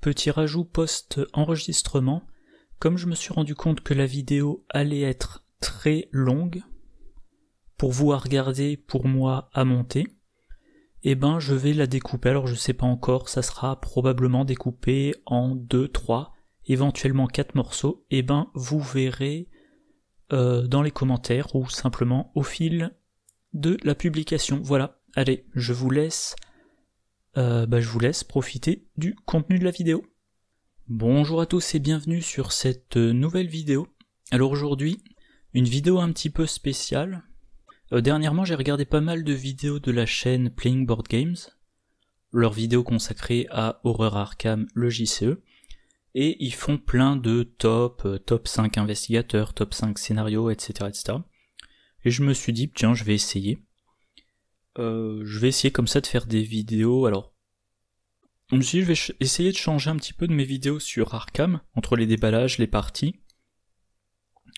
Petit rajout post-enregistrement, comme je me suis rendu compte que la vidéo allait être très longue, pour vous à regarder, pour moi à monter, eh ben je vais la découper, alors je sais pas encore, ça sera probablement découpé en 2, 3, éventuellement 4 morceaux, eh ben vous verrez euh, dans les commentaires ou simplement au fil de la publication. Voilà, allez, je vous laisse. Euh, bah, je vous laisse profiter du contenu de la vidéo. Bonjour à tous et bienvenue sur cette euh, nouvelle vidéo. Alors aujourd'hui, une vidéo un petit peu spéciale. Euh, dernièrement, j'ai regardé pas mal de vidéos de la chaîne Playing Board Games, Leur vidéo consacrée à Horror Arkham, le JCE, et ils font plein de top, top 5 investigateurs, top 5 scénarios, etc., etc. Et je me suis dit, tiens, je vais essayer. Euh, je vais essayer comme ça de faire des vidéos. Alors, je vais essayer de changer un petit peu de mes vidéos sur Arkham, entre les déballages, les parties,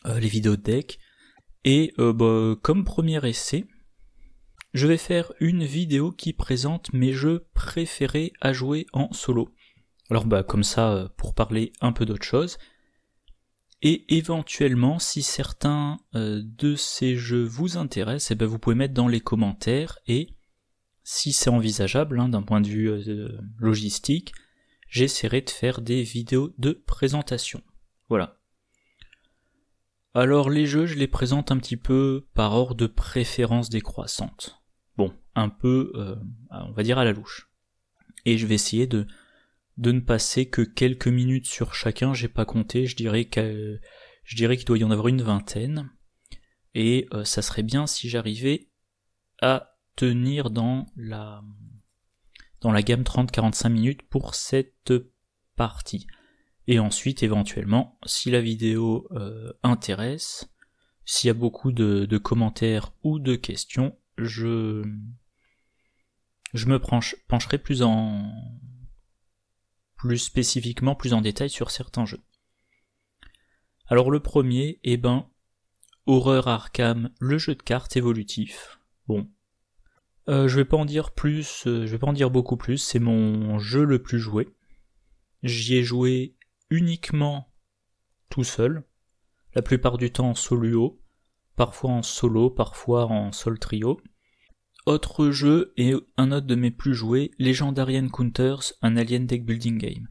euh, les vidéos de deck. Et euh, bah, comme premier essai, je vais faire une vidéo qui présente mes jeux préférés à jouer en solo. Alors bah comme ça, pour parler un peu d'autre chose, et éventuellement, si certains euh, de ces jeux vous intéressent, eh ben, vous pouvez mettre dans les commentaires et si c'est envisageable hein, d'un point de vue euh, logistique, j'essaierai de faire des vidéos de présentation. Voilà. Alors les jeux, je les présente un petit peu par ordre de préférence décroissante. Bon, un peu, euh, on va dire à la louche. Et je vais essayer de de ne passer que quelques minutes sur chacun, j'ai pas compté, je dirais qu'il doit y en avoir une vingtaine. Et euh, ça serait bien si j'arrivais à tenir dans la dans la gamme 30-45 minutes pour cette partie. Et ensuite, éventuellement, si la vidéo euh, intéresse, s'il y a beaucoup de, de, commentaires ou de questions, je, je me pencherai plus en, plus spécifiquement, plus en détail sur certains jeux. Alors le premier, eh ben, Horreur Arkham, le jeu de cartes évolutif. Bon. Euh, je vais pas en dire plus, euh, je vais pas en dire beaucoup plus, c'est mon jeu le plus joué. J'y ai joué uniquement tout seul, la plupart du temps en solo, parfois en solo, parfois en sol trio. Autre jeu et un autre de mes plus joués, Legendarian Counters, un alien deck building game.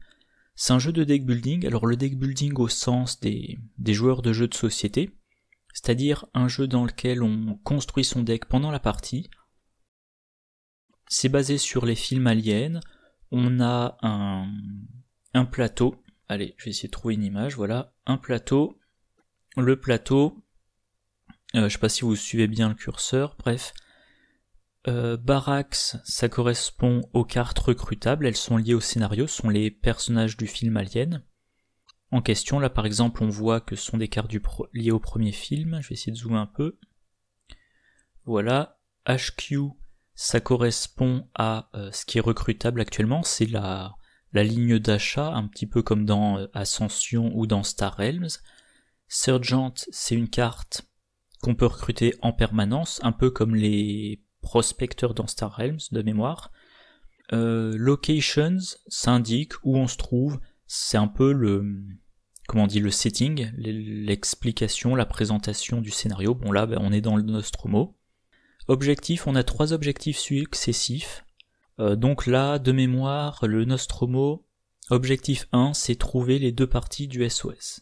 C'est un jeu de deck building, alors le deck building au sens des, des joueurs de jeux de société, c'est-à-dire un jeu dans lequel on construit son deck pendant la partie. C'est basé sur les films aliens, on a un, un plateau, allez je vais essayer de trouver une image, voilà, un plateau, le plateau, je euh, je sais pas si vous suivez bien le curseur, bref, euh, Barax, ça correspond aux cartes recrutables, elles sont liées au scénario, sont les personnages du film Alien. En question, là par exemple, on voit que ce sont des cartes liées au premier film, je vais essayer de zoomer un peu. Voilà, HQ, ça correspond à euh, ce qui est recrutable actuellement, c'est la, la ligne d'achat, un petit peu comme dans euh, Ascension ou dans Star Realms. Sergeant, c'est une carte qu'on peut recruter en permanence, un peu comme les prospecteur dans Star Realms de mémoire. Euh, locations indique où on se trouve, c'est un peu le comment dit le setting, l'explication, la présentation du scénario. Bon là, on est dans le Nostromo. Objectif, on a trois objectifs successifs. Euh, donc là, de mémoire, le Nostromo, objectif 1, c'est trouver les deux parties du SOS.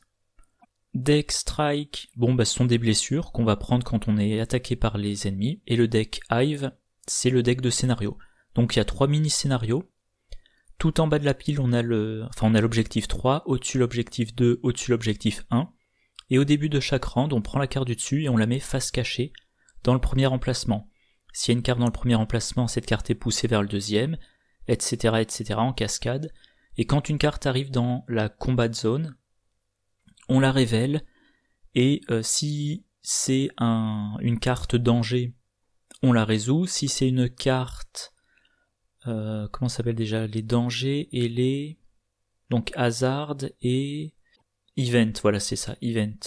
Deck Strike, bon bah ce sont des blessures qu'on va prendre quand on est attaqué par les ennemis. Et le deck Hive, c'est le deck de scénario. Donc il y a trois mini-scénarios. Tout en bas de la pile, on a le, enfin on a l'objectif 3, au-dessus l'objectif 2, au-dessus l'objectif 1. Et au début de chaque round, on prend la carte du dessus et on la met face cachée dans le premier emplacement. S'il y a une carte dans le premier emplacement, cette carte est poussée vers le deuxième, etc., etc., en cascade. Et quand une carte arrive dans la combat zone, on la révèle, et euh, si c'est un, une carte danger, on la résout. Si c'est une carte, euh, comment s'appelle déjà Les dangers et les... Donc hazard et event, voilà c'est ça, event.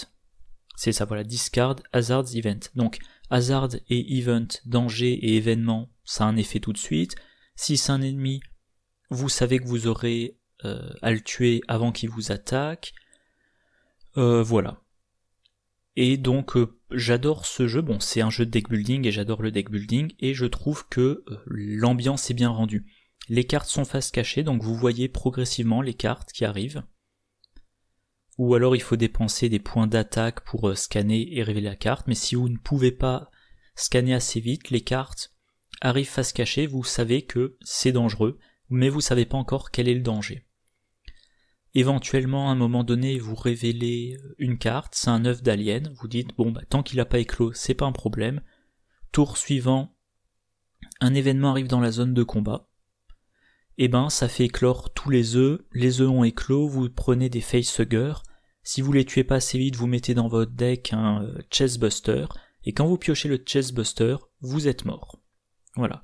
C'est ça, voilà, discard, hazards, event. Donc hazard et event, danger et événement, ça a un effet tout de suite. Si c'est un ennemi, vous savez que vous aurez euh, à le tuer avant qu'il vous attaque. Euh, voilà. Et donc euh, j'adore ce jeu, bon c'est un jeu de deck building et j'adore le deck building et je trouve que euh, l'ambiance est bien rendue. Les cartes sont face cachée donc vous voyez progressivement les cartes qui arrivent. Ou alors il faut dépenser des points d'attaque pour scanner et révéler la carte, mais si vous ne pouvez pas scanner assez vite, les cartes arrivent face cachée, vous savez que c'est dangereux, mais vous savez pas encore quel est le danger. Éventuellement, à un moment donné, vous révélez euh, une carte, c'est un œuf d'alien, vous dites, bon, bah, tant qu'il n'a pas éclos, c'est pas un problème. Tour suivant, un événement arrive dans la zone de combat. Et eh ben, ça fait éclore tous les œufs, les œufs ont éclos, vous prenez des facehuggers. Si vous les tuez pas assez vite, vous mettez dans votre deck un euh, chestbuster, et quand vous piochez le chestbuster, vous êtes mort. Voilà.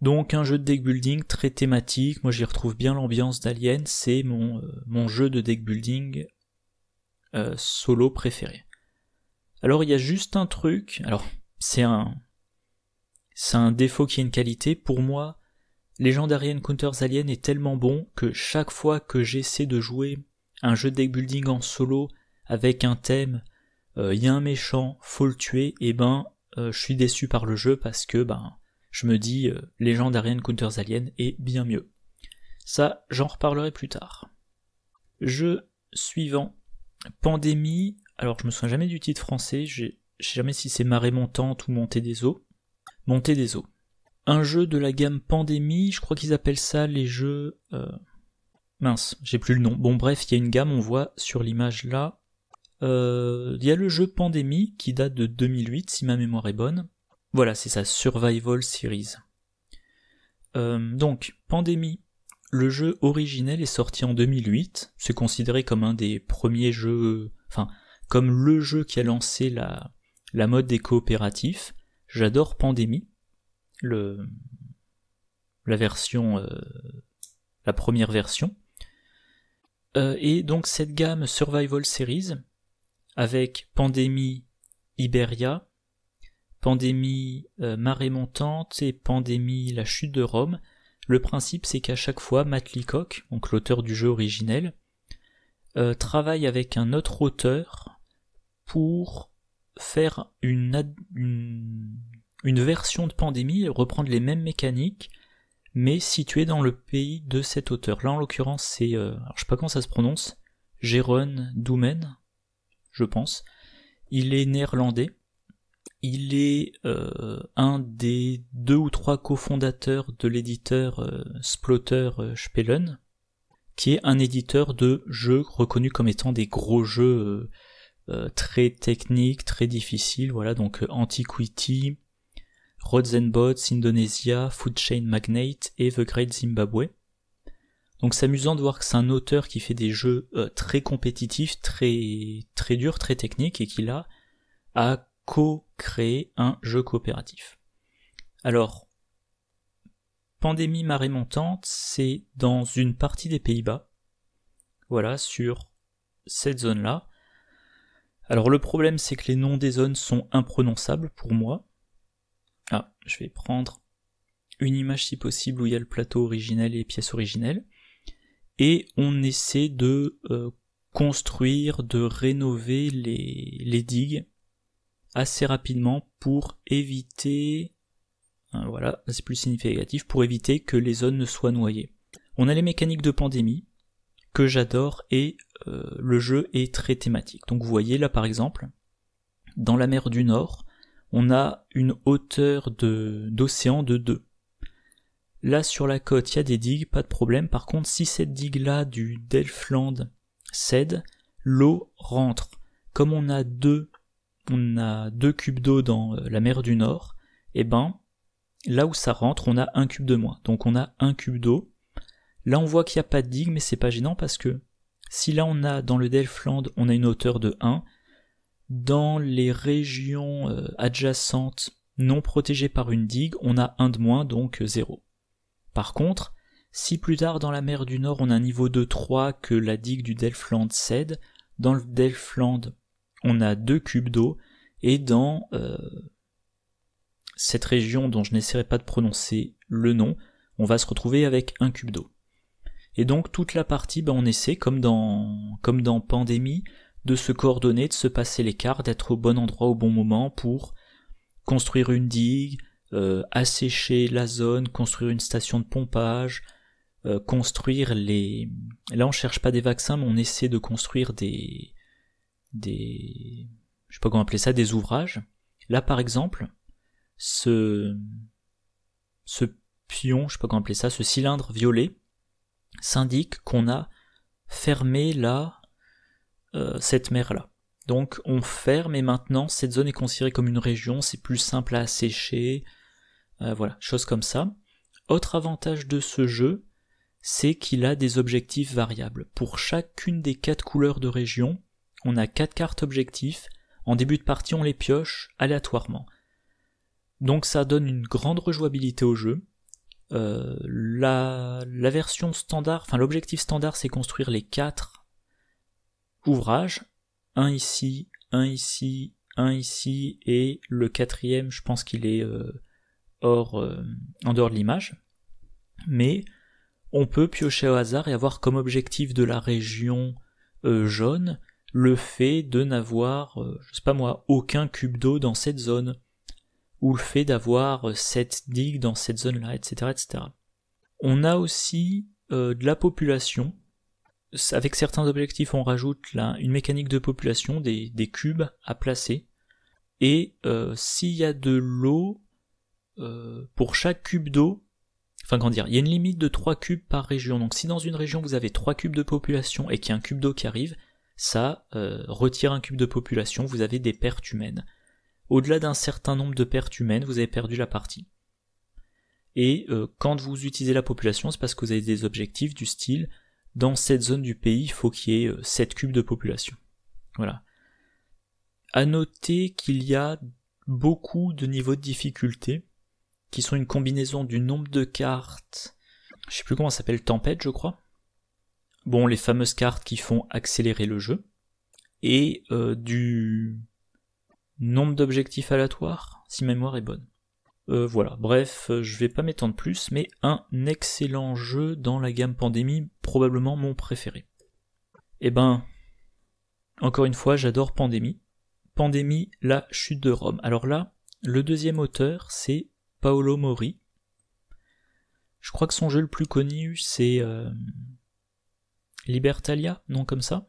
Donc un jeu de deck building très thématique, moi j'y retrouve bien l'ambiance d'Alien, c'est mon, euh, mon, jeu de deck building euh, solo préféré. Alors il y a juste un truc, alors c'est un c'est un défaut qui est une qualité, pour moi Legendary Counters Alien est tellement bon que chaque fois que j'essaie de jouer un jeu de deck building en solo avec un thème, euh, il y a un méchant, faut le tuer, et eh ben je suis déçu par le jeu parce que ben je me dis euh, Légende Ariane Counters Alien est bien mieux. Ça, j'en reparlerai plus tard. Jeu suivant. Pandémie. Alors, je me souviens jamais du titre français. Je sais jamais si c'est Marée Montante ou Montée des Eaux. Montée des Eaux. Un jeu de la gamme Pandémie. Je crois qu'ils appellent ça les jeux. Euh, mince, j'ai plus le nom. Bon, bref, il y a une gamme, on voit sur l'image là. Euh, il y a le jeu Pandémie qui date de 2008, si ma mémoire est bonne. Voilà, c'est ça, Survival Series. Euh, donc, Pandémie. Le jeu originel est sorti en 2008. C'est considéré comme un des premiers jeux, enfin, comme le jeu qui a lancé la, la mode des coopératifs. J'adore Pandémie. Le, la version, euh, la première version. Euh, et donc cette gamme Survival Series avec Pandémie, Iberia, pandémie euh, marée montante et pandémie la chute de Rome, le principe c'est qu'à chaque fois Matt Leacock, donc l'auteur du jeu originel, euh, travaille avec un autre auteur pour faire une, une, version de pandémie, reprendre les mêmes mécaniques, mais située dans le pays de cet auteur. Là en l'occurrence c'est, euh, je sais pas comment ça se prononce, Jérôme Doumen, je pense. Il est néerlandais, il est euh, un des deux ou trois cofondateurs de l'éditeur euh, Splotter euh, Spelen, qui est un éditeur de jeux reconnus comme étant des gros jeux très techniques, très difficiles, voilà, donc Antiquity, Rods and Bots, Indonesia, Food Chain Magnate et The Great Zimbabwe. Donc c'est amusant de voir que c'est un auteur qui fait des jeux très compétitifs, très très durs, très techniques, et qui là a co-créer un jeu coopératif. Alors, Pandémie marée montante, c'est dans une partie des Pays-Bas. Voilà, sur cette zone-là. Alors le problème, c'est que les noms des zones sont imprononçables pour moi. Ah, je vais prendre une image si possible où il y a le plateau originel et les pièces originelles. Et on essaie de euh, construire, de rénover les digues assez rapidement pour éviter, hein, voilà, c'est plus significatif, pour éviter que les zones ne soient noyées. On a les mécaniques de pandémie, que j'adore, et euh, le jeu est très thématique. Donc vous voyez là par exemple, dans la mer du Nord, on a une hauteur d'océan de 2. Là sur la côte, il y a des digues, pas de problème. Par contre, si cette digue-là du Delfland cède, l'eau rentre. Comme on a deux on a deux cubes d'eau dans euh, la mer du Nord, et eh ben là où ça rentre, on a un cube de moins. Donc on a un cube d'eau. Là on voit qu'il n'y a pas de digue, mais c'est pas gênant parce que si là on a dans le Delfland, on a une hauteur de 1, dans les régions euh, adjacentes non protégées par une digue, on a 1 de moins, donc 0. Euh, par contre, si plus tard dans la mer du Nord on a un niveau de 3 que la digue du Delfland cède, dans le Delfland on a deux cubes d'eau, et dans euh, cette région dont je n'essaierai pas de prononcer le nom, on va se retrouver avec un cube d'eau. Et donc toute la partie, ben, on essaie, comme dans, comme dans Pandémie, de se coordonner, de se passer l'écart, d'être au bon endroit au bon moment pour construire une digue, euh, assécher la zone, construire une station de pompage, euh, construire les... Là on cherche pas des vaccins, mais on essaie de construire des, des, je sais pas comment appeler ça, des ouvrages. Là, par exemple, ce, ce pion, je sais pas comment appeler ça, ce cylindre violet s'indique qu'on a fermé là, euh, cette mer-là. Donc on ferme et maintenant cette zone est considérée comme une région, c'est plus simple à assécher, euh, voilà, chose comme ça. Autre avantage de ce jeu, c'est qu'il a des objectifs variables. Pour chacune des quatre couleurs de région, on a quatre cartes objectifs. En début de partie, on les pioche aléatoirement. Donc ça donne une grande rejouabilité au jeu. Euh, la, version standard, enfin l'objectif standard, c'est construire les quatre ouvrages. Un ici, un ici, un ici, et le quatrième, je pense qu'il est euh, hors, euh, en dehors de l'image. Mais on peut piocher au hasard et avoir comme objectif de la région jaune le fait de n'avoir, euh, je sais pas moi, aucun cube d'eau dans cette zone, ou le fait d'avoir euh, cette digue dans cette zone-là, etc., etc. On a aussi euh, de la population. Avec certains objectifs, on rajoute là une mécanique de population, des, cubes à placer. Et s'il y a de l'eau, pour chaque cube d'eau, enfin grandir il y a une limite de 3 cubes par région. Donc si dans une région vous avez 3 cubes de population et qu'il y a un cube d'eau qui arrive, ça euh, retire un cube de population, vous avez des pertes humaines. Au-delà d'un certain nombre de pertes humaines, vous avez perdu la partie. Et euh, quand vous utilisez la population, c'est parce que vous avez des objectifs du style dans cette zone du pays, il faut qu'il y ait 7 euh, cubes de population. Voilà. À noter qu'il y a beaucoup de niveaux de difficulté qui sont une combinaison du nombre de cartes, je sais plus comment ça s'appelle, tempête, je crois, bon, les fameuses cartes qui font accélérer le jeu, et euh, du nombre d'objectifs aléatoires, si ma mémoire est bonne. Euh, voilà, bref, euh, je vais pas m'étendre plus, mais un excellent jeu dans la gamme Pandémie, probablement mon préféré. Eh ben, encore une fois, j'adore Pandémie. Pandémie, la chute de Rome. Alors là, le deuxième auteur, c'est Paolo Mori. Je crois que son jeu le plus connu, c'est euh, Libertalia, non comme ça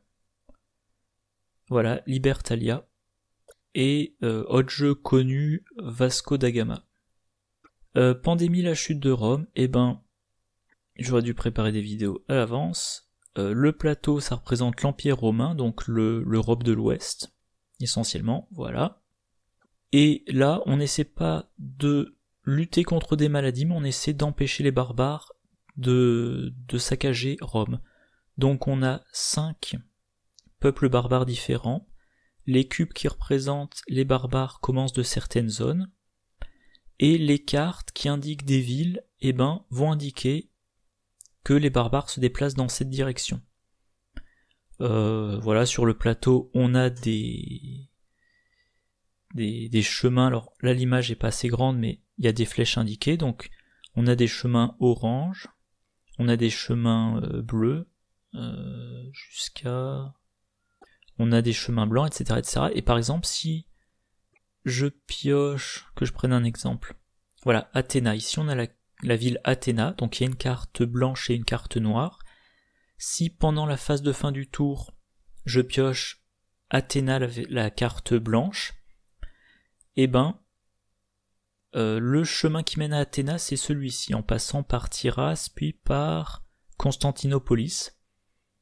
Voilà, Libertalia. Et euh, autre jeu connu, Vasco da Gama. Euh, pandémie, la chute de Rome, eh ben, j'aurais dû préparer des vidéos à l'avance. Euh, le plateau, ça représente l'Empire romain, donc l'Europe de l'Ouest, essentiellement, voilà. Et là, on n'essaie pas de lutter contre des maladies, mais on essaie d'empêcher les barbares de, de, saccager Rome. Donc on a cinq peuples barbares différents. Les cubes qui représentent les barbares commencent de certaines zones. Et les cartes qui indiquent des villes eh ben, vont indiquer que les barbares se déplacent dans cette direction. Euh, voilà, sur le plateau, on a des, des, des chemins. Alors là, l'image n'est pas assez grande, mais il y a des flèches indiquées. Donc, on a des chemins orange, on a des chemins euh, bleus, euh, jusqu'à... On a des chemins blancs, etc., etc. Et par exemple, si je pioche, que je prenne un exemple. Voilà, Athéna. Ici, on a la, ville Athéna, donc il y a une carte blanche et une carte noire. Si pendant la phase de fin du tour, je pioche Athéna, la, carte blanche, eh ben, euh, le chemin qui mène à Athéna, c'est celui-ci, en passant par Tyras, puis par Constantinopolis.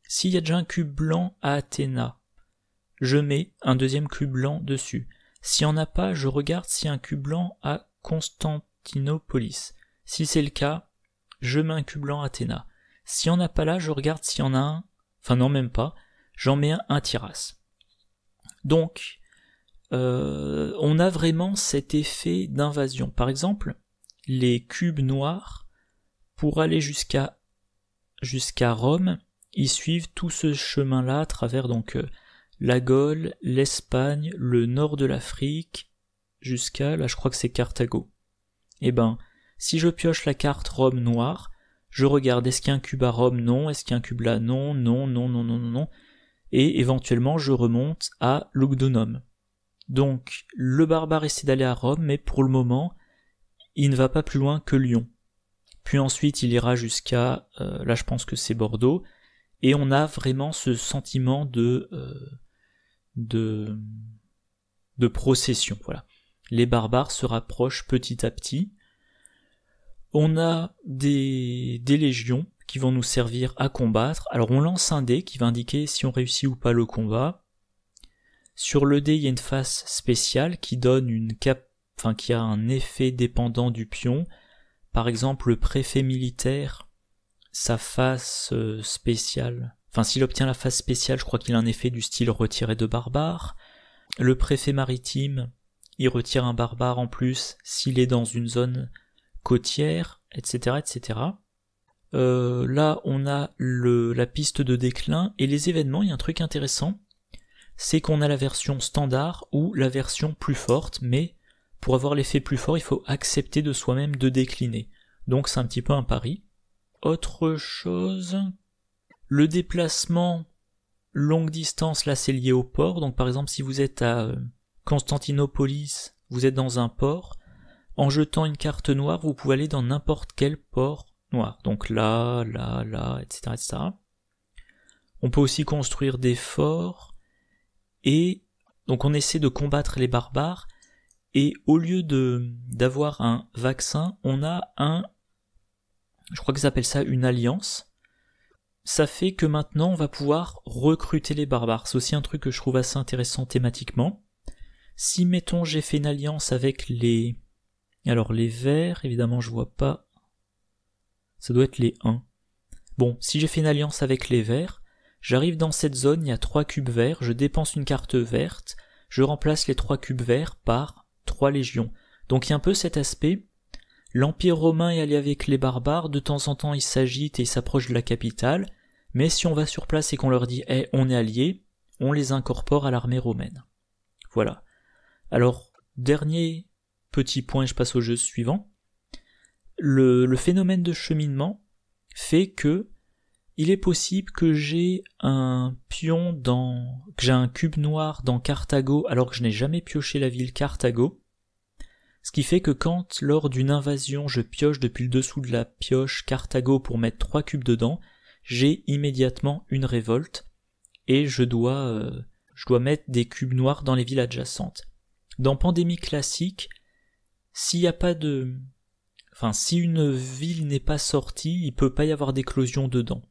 S'il y a déjà un cube blanc à Athéna, je mets un deuxième cube blanc dessus. S'il n'y en a pas, je regarde s'il y a un cube blanc à Constantinopolis. Si c'est le cas, je mets un cube blanc à Athéna. S'il n'y en a pas là, je regarde s'il y en a un. Enfin non même pas. J'en mets un à Tiras. Donc, euh, on a vraiment cet effet d'invasion. Par exemple, les cubes noirs, pour aller jusqu'à jusqu'à Rome, ils suivent tout ce chemin-là à travers donc euh, la Gaule, l'Espagne, le nord de l'Afrique, jusqu'à, là je crois que c'est Carthago. Eh ben, si je pioche la carte Rome noire, je regarde est-ce qu'il y a un cube à Rome Non. Est-ce qu'il y a un cube là Non, non, non, non, non, non, Et éventuellement, je remonte à Lugdunum. Donc, le barbare essaie d'aller à Rome, mais pour le moment, il ne va pas plus loin que Lyon. Puis ensuite, il ira jusqu'à, euh, là je pense que c'est Bordeaux, et on a vraiment ce sentiment de euh, de, de procession. Voilà, les barbares se rapprochent petit à petit. On a des, des légions qui vont nous servir à combattre. Alors on lance un dé qui va indiquer si on réussit ou pas le combat. Sur le dé, il y a une face spéciale qui donne une cap, enfin qui a un effet dépendant du pion. Par exemple, le préfet militaire sa face euh, spéciale. Enfin, s'il obtient la face spéciale, je crois qu'il a un effet du style retiré de barbare. Le préfet maritime, il retire un barbare en plus s'il est dans une zone côtière, etc. etc. Euh, là, on a le, la piste de déclin et les événements. Il y a un truc intéressant, c'est qu'on a la version standard ou la version plus forte, mais pour avoir l'effet plus fort, il faut accepter de soi-même de décliner. Donc c'est un petit peu un pari. Autre chose, le déplacement longue distance, là c'est lié au port. Donc par exemple si vous êtes à euh, Constantinopolis, vous êtes dans un port, en jetant une carte noire, vous pouvez aller dans n'importe quel port noir. Donc là, là, là, etc., etc. On peut aussi construire des forts. Et donc on essaie de combattre les barbares. Et au lieu de d'avoir un vaccin, on a un je crois qu'ils appellent ça une alliance. Ça fait que maintenant on va pouvoir recruter les barbares. C'est aussi un truc que je trouve assez intéressant thématiquement. Si mettons j'ai fait une alliance avec les... Alors les verts, évidemment je vois pas. Ça doit être les 1. Bon, si j'ai fait une alliance avec les verts, j'arrive dans cette zone, il y a 3 cubes verts, je dépense une carte verte, je remplace les 3 cubes verts par 3 légions. Donc il y a un peu cet aspect L'Empire romain est allié avec les barbares, de temps en temps ils s'agitent et s'approchent de la capitale, mais si on va sur place et qu'on leur dit Eh, on est allié", on les incorpore à l'armée romaine. Voilà. Alors, dernier petit point, je passe au jeu suivant. Le, le phénomène de cheminement fait que il est possible que j'ai un pion dans que j'ai un cube noir dans Carthago alors que je n'ai jamais pioché la ville Carthago ce qui fait que quand, lors d'une invasion, je pioche depuis le dessous de la pioche Carthago pour mettre trois cubes dedans, j'ai immédiatement une révolte, et je dois, euh, je dois mettre des cubes noirs dans les villes adjacentes. Dans Pandémie classique, s'il n'y a pas de... Enfin, si une ville n'est pas sortie, il peut pas y avoir d'éclosion dedans.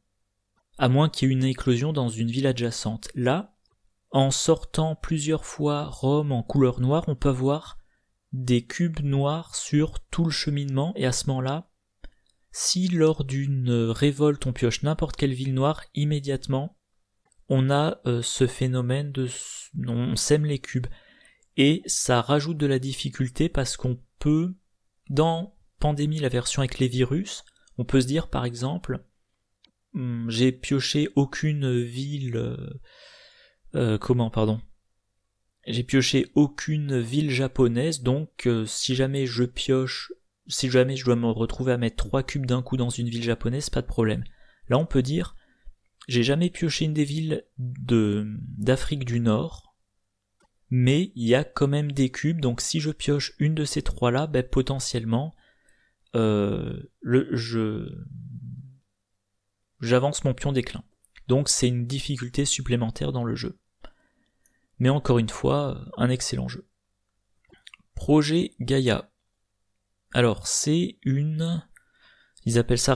À moins qu'il y ait une éclosion dans une ville adjacente. Là, en sortant plusieurs fois Rome en couleur noire, on peut voir des cubes noirs sur tout le cheminement et à ce moment-là, si lors d'une révolte on pioche n'importe quelle ville noire, immédiatement, on a euh, ce phénomène de... on sème les cubes. Et ça rajoute de la difficulté parce qu'on peut, dans Pandémie, la version avec les virus, on peut se dire par exemple, hum, j'ai pioché aucune ville... Euh, euh, comment, pardon j'ai pioché aucune ville japonaise, donc euh, si jamais je pioche, si jamais je dois me retrouver à mettre trois cubes d'un coup dans une ville japonaise, pas de problème. Là, on peut dire, j'ai jamais pioché une des villes d'Afrique du Nord, mais il y a quand même des cubes, donc si je pioche une de ces trois-là, ben, potentiellement, euh, le, je, j'avance mon pion déclin. Donc c'est une difficulté supplémentaire dans le jeu mais encore une fois, un excellent jeu. Projet Gaia. Alors, c'est une... Ils appellent ça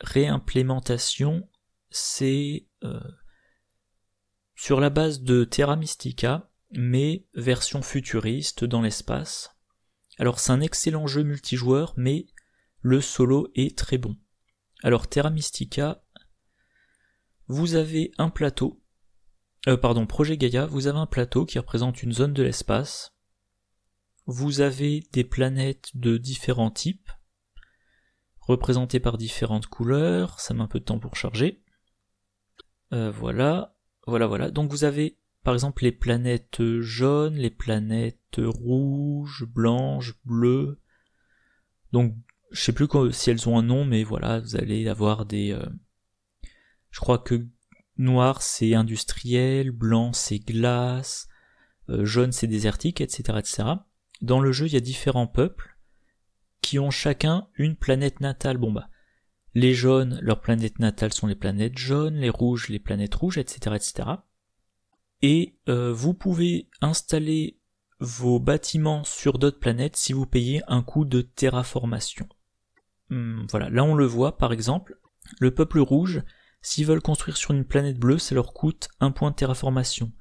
réimplémentation. C'est euh, sur la base de Terra Mystica, mais version futuriste dans l'espace. Alors c'est un excellent jeu multijoueur, mais le solo est très bon. Alors Terra Mystica, vous avez un plateau euh, pardon, Projet Gaia, vous avez un plateau qui représente une zone de l'espace. Vous avez des planètes de différents types, représentées par différentes couleurs. Ça met un peu de temps pour charger. Euh, voilà, voilà, voilà. Donc vous avez par exemple les planètes jaunes, les planètes rouges, blanches, bleues. Donc je sais plus si elles ont un nom, mais voilà, vous allez avoir des. Euh, je crois que Noir, c'est industriel, blanc, c'est glace, euh, jaune, c'est désertique, etc., etc. Dans le jeu, il y a différents peuples qui ont chacun une planète natale. Bon bah, les jaunes, leurs planètes natales sont les planètes jaunes, les rouges, les planètes rouges, etc., etc. Et euh, vous pouvez installer vos bâtiments sur d'autres planètes si vous payez un coût de terraformation. Hmm, voilà, là on le voit par exemple, le peuple rouge, S'ils veulent construire sur une planète bleue, ça leur coûte 1 point de terraformation.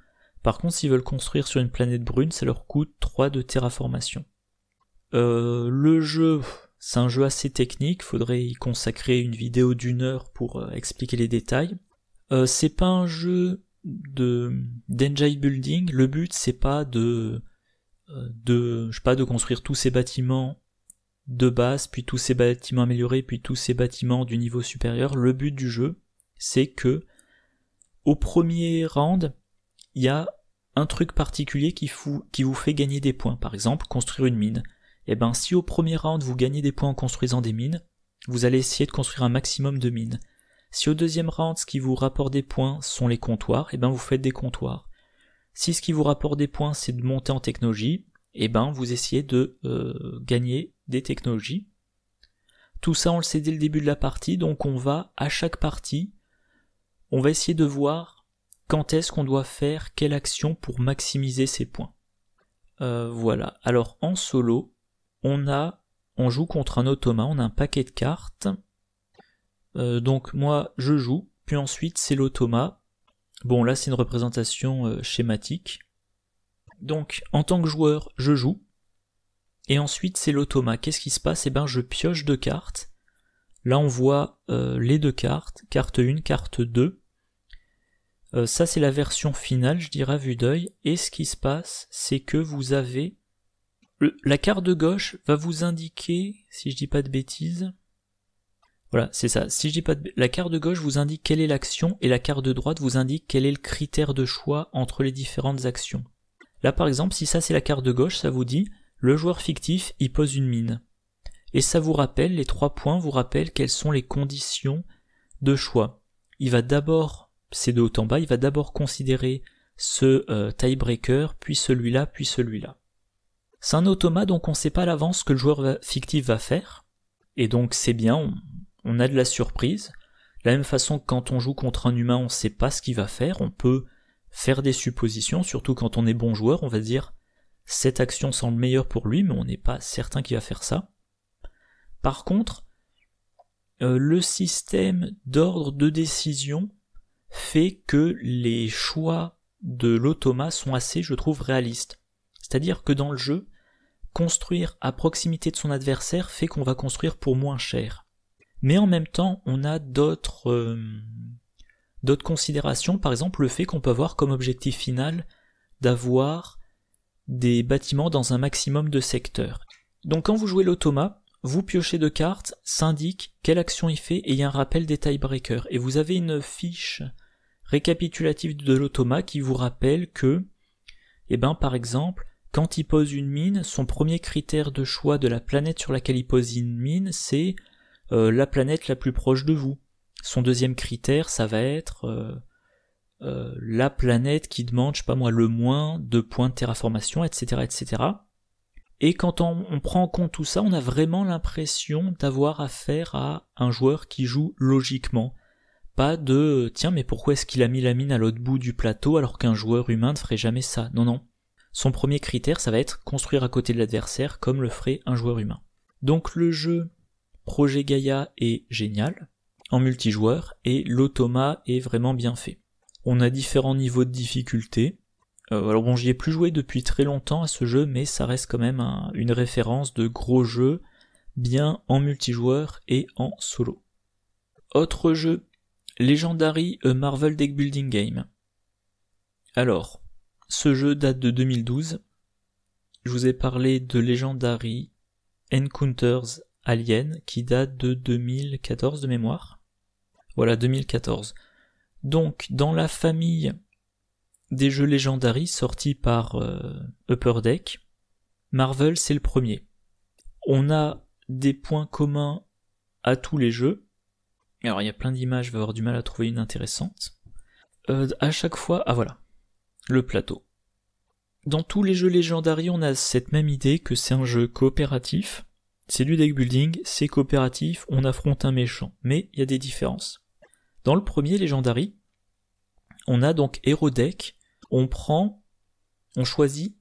Par contre, s'ils veulent construire sur une planète brune, ça leur coûte 3 de terraformation. Euh, le jeu, c'est un jeu assez technique, faudrait y consacrer une vidéo d'une heure pour euh, expliquer les détails. Euh, c'est pas un jeu de d'enjoy building, le but c'est pas de euh, de je sais pas de construire tous ces bâtiments de base, puis tous ces bâtiments améliorés, puis tous ces bâtiments du niveau supérieur. Le but du jeu, c'est que au premier round, il y a un truc particulier qui, vous fait gagner des points. Par exemple, construire une mine. Et eh ben, si au premier round vous gagnez des points en construisant des mines, vous allez essayer de construire un maximum de mines. Si au deuxième round, ce qui vous rapporte des points sont les comptoirs, et eh ben vous faites des comptoirs. Si ce qui vous rapporte des points, c'est de monter en technologie, et eh ben vous essayez de euh, gagner des technologies. Tout ça, on le sait dès le début de la partie, donc on va à chaque partie on va essayer de voir quand est-ce qu'on doit faire quelle action pour maximiser ses points. Euh, voilà. Alors en solo, on a, on joue contre un automa, on a un paquet de cartes. Euh, donc moi je joue, puis ensuite c'est l'automa. Bon là c'est une représentation euh, schématique. Donc en tant que joueur, je joue. Et ensuite c'est l'automa. Qu'est-ce qui se passe Eh ben je pioche deux cartes. Là on voit les deux cartes, carte 1, carte 2. Euh, ça c'est la version finale, je dirais, vue d'œil. Et ce qui se passe, c'est que vous avez... la carte de gauche va vous indiquer, si je dis pas de bêtises... Voilà, c'est ça. Si je dis pas de... La carte de gauche vous indique quelle est l'action et la carte de droite vous indique quel est le critère de choix entre les différentes actions. Là par exemple, si ça c'est la carte de gauche, ça vous dit le joueur fictif y pose une mine. Et ça vous rappelle, les trois points vous rappellent quelles sont les conditions de choix. Il va d'abord de haut en bas, il va d'abord considérer ce euh, tiebreaker, puis celui-là, puis celui-là. C'est un automa, donc on ne sait pas à l'avance ce que le joueur fictif va faire, et donc c'est bien, on, a de la surprise. De la même façon que quand on joue contre un humain, on ne sait pas ce qu'il va faire, on peut faire des suppositions, surtout quand on est bon joueur, on va dire cette action semble meilleure pour lui, mais on n'est pas certain qu'il va faire ça. Par contre, euh, le système d'ordre de décision fait que les choix de l'automa sont assez, je trouve, réalistes. C'est-à-dire que dans le jeu, construire à proximité de son adversaire fait qu'on va construire pour moins cher. Mais en même temps, on a d'autres euh, d'autres considérations, par exemple le fait qu'on peut avoir comme objectif final d'avoir des bâtiments dans un maximum de secteurs. Donc quand vous jouez l'automa, vous piochez deux cartes, s'indique quelle action il fait et il y a un rappel des tiebreakers. Et vous avez une fiche récapitulatif de l'automa qui vous rappelle que, eh ben, par exemple, quand il pose une mine, son premier critère de choix de la planète sur laquelle il pose une mine, c'est euh, la planète la plus proche de vous. Son deuxième critère, ça va être euh, euh, la planète qui demande, je sais pas moi, le moins de points de terraformation, etc., etc. Et quand on prend en compte tout ça, on a vraiment l'impression d'avoir affaire à un joueur qui joue logiquement, pas de tiens mais pourquoi est-ce qu'il a mis la mine à l'autre bout du plateau alors qu'un joueur humain ne ferait jamais ça Non non. Son premier critère ça va être construire à côté de l'adversaire comme le ferait un joueur humain. Donc le jeu Projet Gaïa est génial en multijoueur et l'automa est vraiment bien fait. On a différents niveaux de difficulté. Euh, alors bon, j'y ai plus joué depuis très longtemps à ce jeu, mais ça reste quand même une référence de gros jeu, bien en multijoueur et en solo. Autre jeu Legendary a Marvel Deck Building Game. Alors, ce jeu date de 2012. Je vous ai parlé de Legendary Encounters Alien qui date de 2014 de mémoire. Voilà, 2014. Donc, dans la famille des jeux Legendary sortis par euh, Upper Deck, Marvel c'est le premier. On a des points communs à tous les jeux, alors il y a plein d'images, je vais avoir du mal à trouver une intéressante. Euh, à chaque fois, ah voilà, le plateau. Dans tous les jeux Legendary, on a cette même idée que c'est un jeu coopératif. C'est du deck building, c'est coopératif, on affronte un méchant. Mais il y a des différences. Dans le premier Legendary, on a donc héros Deck, on prend, on choisit,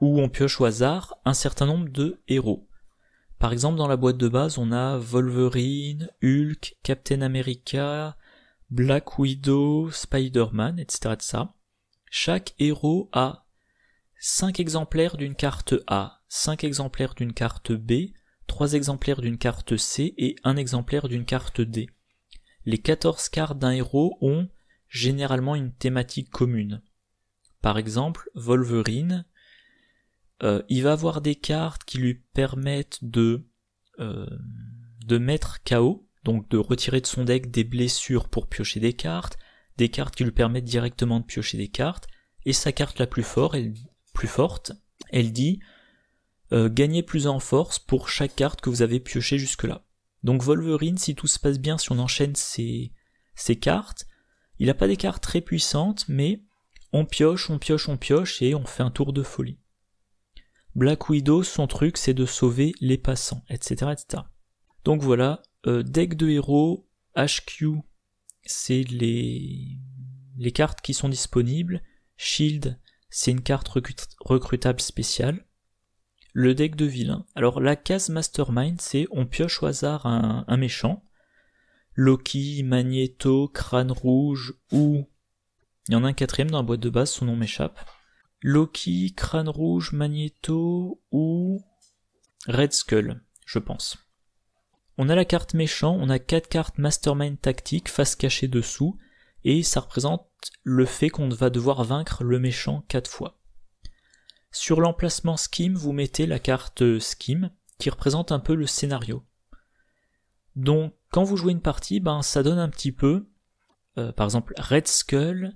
ou on pioche au hasard, un certain nombre de héros. Par exemple, dans la boîte de base, on a Wolverine, Hulk, Captain America, Black Widow, Spider-Man, etc. Chaque héros a 5 exemplaires d'une carte A, 5 exemplaires d'une carte B, 3 exemplaires d'une carte C et 1 exemplaire d'une carte D. Les 14 cartes d'un héros ont généralement une thématique commune. Par exemple, Wolverine, euh, il va avoir des cartes qui lui permettent de, euh, de mettre KO, donc de retirer de son deck des blessures pour piocher des cartes, des cartes qui lui permettent directement de piocher des cartes, et sa carte la plus, forte, plus forte, elle dit euh, plus en force pour chaque carte que vous avez pioché jusque-là. Donc Wolverine, si tout se passe bien, si on enchaîne ses cartes, il n'a pas des cartes très puissantes, mais on pioche, on pioche, on pioche, et on fait un tour de folie. Black Widow, son truc, c'est de sauver les passants, etc. etc. Donc voilà, euh, deck de héros, HQ, c'est les... les cartes qui sont disponibles. Shield, c'est une carte recrutable spéciale. Le deck de vilain. Alors la case Mastermind, c'est on pioche au hasard un, un méchant. Loki, Magneto, Crâne Rouge ou... Il y en a un quatrième dans la boîte de base, son nom m'échappe. Loki, Crâne Rouge, Magneto ou Red Skull, je pense. On a la carte méchant, on a quatre cartes Mastermind Tactique, face cachée dessous, et ça représente le fait qu'on va devoir vaincre le méchant quatre fois. Sur l'emplacement Scheme, vous mettez la carte Scheme, qui représente un peu le scénario. Donc, quand vous jouez une partie, ben, ça donne un petit peu, euh, par exemple, Red Skull,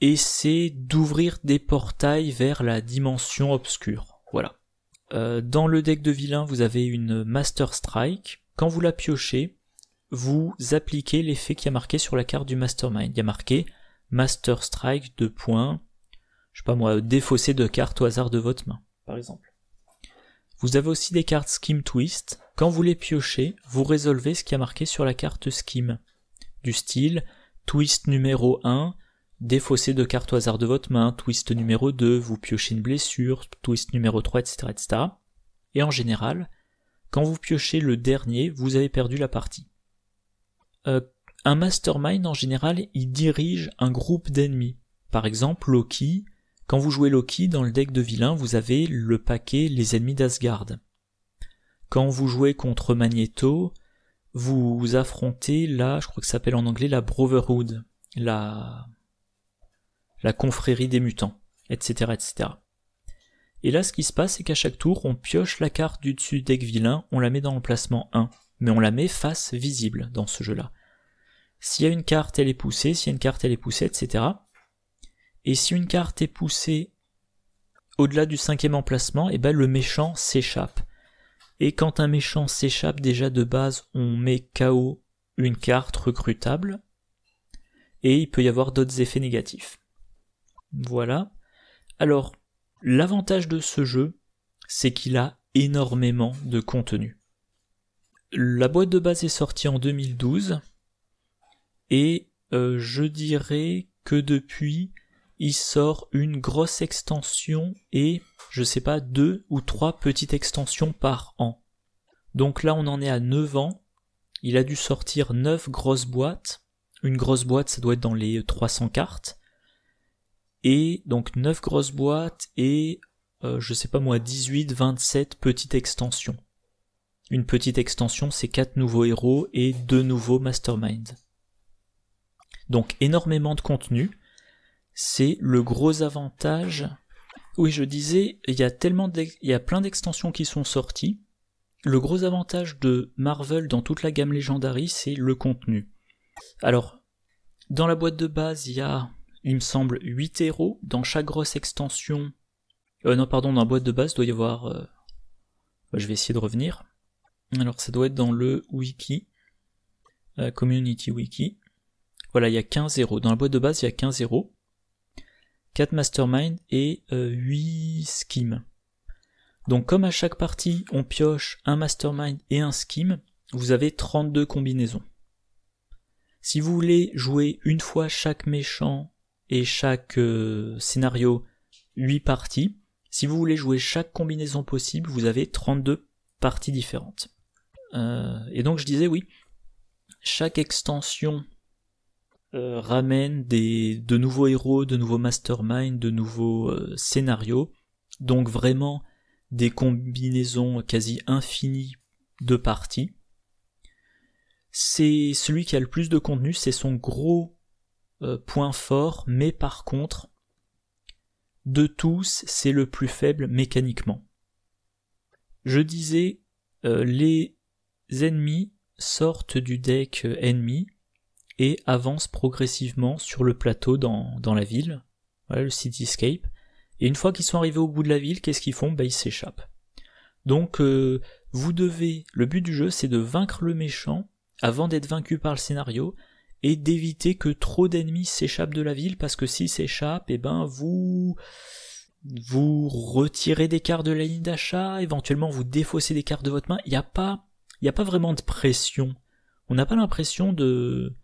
et c'est d'ouvrir des portails vers la dimension obscure. Voilà. Euh, dans le deck de vilain, vous avez une Master Strike. Quand vous la piochez, vous appliquez l'effet qui a marqué sur la carte du Mastermind. Il y a marqué Master Strike de points, je sais pas moi, défausser de cartes au hasard de votre main, par exemple. Vous avez aussi des cartes Scheme Twist. Quand vous les piochez, vous résolvez ce qui a marqué sur la carte Scheme. Du style, Twist numéro 1, fossés deux cartes au hasard de votre main, twist numéro 2, vous piochez une blessure, twist numéro 3, etc. etc. Et en général, quand vous piochez le dernier, vous avez perdu la partie. Euh, un mastermind, en général, il dirige un groupe d'ennemis. Par exemple, Loki, quand vous jouez Loki, dans le deck de vilain, vous avez le paquet les ennemis d'Asgard. Quand vous jouez contre Magneto, vous affrontez la, je crois que ça s'appelle en anglais la Brotherhood, la, la confrérie des mutants, etc., etc. Et là, ce qui se passe, c'est qu'à chaque tour, on pioche la carte du dessus deck vilain, on la met dans l'emplacement 1, mais on la met face visible dans ce jeu-là. S'il y a une carte, elle est poussée, s'il y a une carte, elle est poussée, etc. Et si une carte est poussée au-delà du cinquième emplacement, et eh ben le méchant s'échappe. Et quand un méchant s'échappe, déjà de base, on met KO une carte recrutable, et il peut y avoir d'autres effets négatifs. Voilà. Alors, l'avantage de ce jeu, c'est qu'il a énormément de contenu. La boîte de base est sortie en 2012 et euh, je dirais que depuis, il sort une grosse extension et je sais pas deux ou trois petites extensions par an. Donc là on en est à 9 ans. Il a dû sortir 9 grosses boîtes. Une grosse boîte ça doit être dans les 300 cartes et donc 9 grosses boîtes et euh, je sais pas moi 18 27 petites extensions. Une petite extension c'est 4 nouveaux héros et 2 nouveaux masterminds. Donc énormément de contenu, c'est le gros avantage. Oui, je disais, il y a tellement il y a plein d'extensions qui sont sorties. Le gros avantage de Marvel dans toute la gamme légendaire c'est le contenu. Alors, dans la boîte de base, il y a il me semble, 8 héros. Dans chaque grosse extension. Euh, non, pardon, dans la boîte de base, il doit y avoir. Euh, bah, je vais essayer de revenir. Alors, ça doit être dans le wiki. Euh, community wiki. Voilà, il y a 15 héros. Dans la boîte de base, il y a 15 héros. 4 mastermind et 8 schemes. Donc comme à chaque partie, on pioche un mastermind et un scheme, vous avez 32 combinaisons. Si vous voulez jouer une fois chaque méchant et chaque euh, scénario huit parties. Si vous voulez jouer chaque combinaison possible, vous avez 32 parties différentes. Euh, et donc je disais oui, chaque extension euh, ramène des, de nouveaux héros, de nouveaux masterminds, de nouveaux scénarios. Donc vraiment des combinaisons quasi infinies de parties. C'est celui qui a le plus de contenu, c'est son gros euh, point fort, mais par contre, de tous, c'est le plus faible mécaniquement. Je disais, euh, les ennemis sortent du deck euh, ennemi et avancent progressivement sur le plateau dans, dans la ville, le cityscape, et une fois qu'ils sont arrivés au bout de la ville, qu'est-ce qu'ils font ben, Ils s'échappent. Donc vous devez, le but du jeu c'est de vaincre le méchant avant d'être vaincu par le scénario, et d'éviter que trop d'ennemis s'échappent de la ville parce que s'ils s'échappent, eh ben vous vous retirez des cartes de la ligne d'achat, éventuellement vous défaussez des cartes de votre main. Il n'y a pas, il a pas vraiment de pression. On n'a pas l'impression de,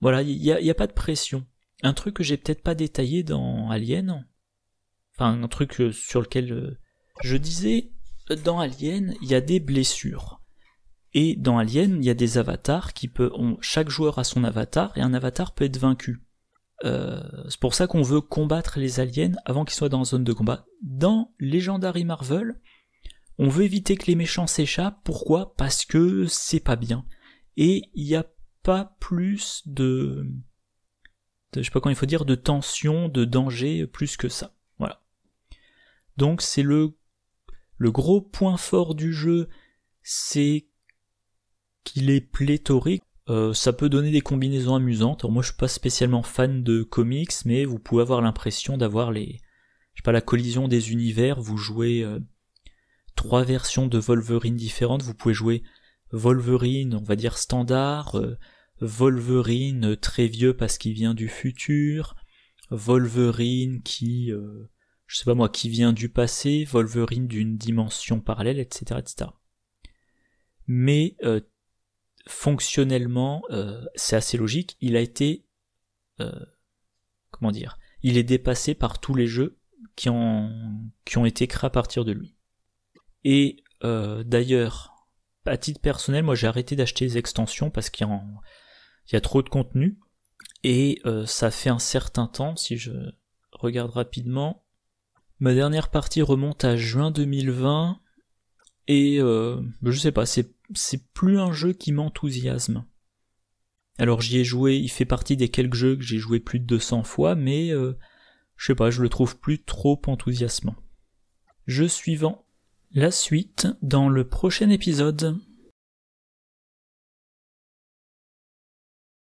voilà, il n'y a, y a pas de pression. Un truc que j'ai peut-être pas détaillé dans Alien, enfin un truc euh, sur lequel euh, je disais dans Alien, il y a des blessures. Et dans Alien, il y a des avatars qui peuvent... chaque joueur a son avatar et un avatar peut être vaincu. Euh, c'est pour ça qu'on veut combattre les aliens avant qu'ils soient dans zone de combat. Dans Legendary Marvel, on veut éviter que les méchants s'échappent. Pourquoi Parce que c'est pas bien. Et il n'y a pas plus de, je sais pas comment il faut dire, de tension, de danger plus que ça. Voilà. Donc c'est le le gros point fort du jeu, c'est qu'il est pléthorique. Euh, ça peut donner des combinaisons amusantes. moi, je suis pas spécialement fan de comics, mais vous pouvez avoir l'impression d'avoir les, je sais pas, la collision des univers. Vous jouez euh, trois versions de Wolverine différentes. Vous pouvez jouer Wolverine, on va dire standard, euh, Wolverine très vieux parce qu'il vient du futur, Wolverine qui, je sais pas moi, qui vient du passé, Wolverine d'une dimension parallèle, etc., etc. Mais fonctionnellement, euh, c'est assez logique. Il a été, euh, comment dire, il est dépassé par tous les jeux qui ont, qui ont été créés à partir de lui. Et euh, d'ailleurs, à titre personnel, moi j'ai arrêté d'acheter les extensions parce qu'il y, y, a trop de contenu. Et ça fait un certain temps, si je regarde rapidement. Ma dernière partie remonte à juin 2020 et euh, bah, je sais pas, c'est, c'est plus un jeu qui m'enthousiasme. Alors j'y ai joué, il fait partie des quelques jeux que j'ai joué plus de 200 fois, mais euh, je sais pas, je le trouve plus trop enthousiasmant. Jeu suivant. La suite dans le prochain épisode.